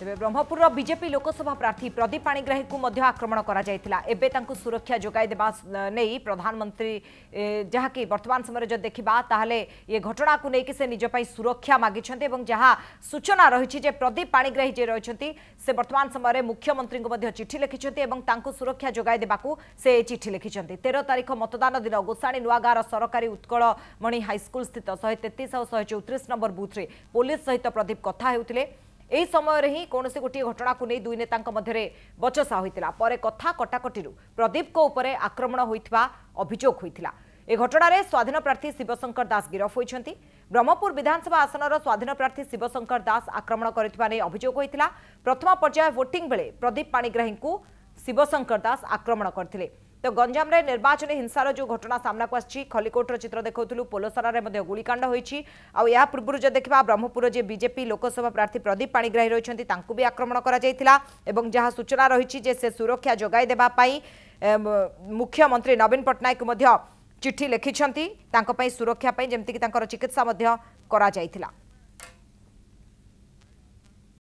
তেবে ব্রহ্মপুরৰ বিজেপি লোকসভা প্ৰাৰ্থী প্ৰদীপ পাণিগ্ৰাহীক মধ্য আক্ৰমণ কৰা যাইছিল। এবে তাকো সুৰক্ষা যোগাই দেবা নেই প্ৰধানমন্ত্ৰী যাহে কি বৰ্তমান সময়ৰ যো দেখিবা তাহলে এই ঘটনাক নেকি সে নিজপই সুৰক্ষা মাগিছন্তি আৰু যহা সূচনা ৰৈছি যে প্ৰদীপ পাণিগ্ৰাহী যে ৰৈছন্তি সে বৰ্তমান সময়ৰে মুখ্যমন্ত্ৰীক মধ্য চিঠি লিখিছন্তি আৰু তাকো সুৰক্ষা যোগাই দেবাকৈ সে চিঠি লিখিছন্তি 13 তাৰিখ ভোটদান দিন গোছাণী নুৱাগাৰৰ সরকারি উচ্চকল মণি হাই স্কুল situated 133 আৰু 134 নম্বৰ বুথৰে পুলিছ સહિત প্ৰদীপ কথা হৈউtile ଏହି ସମୟରେ ହିଁ କୌଣସି ଗୋଟିଏ ଘଟଣାକୁ ନେଇ ଦୁଇ ନେତାଙ୍କ ମଧ୍ୟରେ ବଚସା ହୋଇଥିଲା ପରେ କଥା କଟାକଟିରୁ ପ୍ରଦୀପଙ୍କ ଉପରେ ଆକ୍ରମଣ ହୋଇଥିବା ଅଭିଯୋଗ ହୋଇଥିଲା ଏ ଘଟଣାରେ ସ୍ୱାଧୀନ ପ୍ରାର୍ଥୀ ଶିବଶଙ୍କର ଦାସ ଗିରଫ ହୋଇଛନ୍ତି ବ୍ରହ୍ମପୁର ବିଧାନସଭା ଆସନର ସ୍ୱାଧୀନ ପ୍ରାର୍ଥୀ ଶିବଶଙ୍କର ଦାସ ଆକ୍ରମଣ କରିଥିବା ନେଇ ଅଭିଯୋଗ ହୋଇଥିଲା ପ୍ରଥମ ପର୍ଯ୍ୟାୟ ଭୋଟିଂ ବେଳେ ପ୍ରଦୀପ ପାଣିଗ୍ରାହୀଙ୍କୁ ଶିବଶଙ୍କର ଦାସ ଆକ୍ରମଣ କରିଥିଲେ তো গঞ্জামে নির্বাচনী হিংসার যে ঘটনা সামনাকু আসছে খলিকোটর চিত্র দেখুলু পোলসরার গুলিকাণ্ড হয়েছে আূর্ব যদি দেখা ব্রহ্মপুর যে বিজেপি লোকসভা প্রার্থী প্রদীপ পাণিগ্রাহী রয়েছেন তাঁকু বি আক্রমণ করা এবং যা সূচনা রয়েছে যে সে সুরক্ষা যোগাই দেওয়া মুখ্যমন্ত্রী নবীন পট্টনাক চিঠি লিখিছেন তাঁর সুরক্ষা যেমি তাঁর চিকিৎসা করা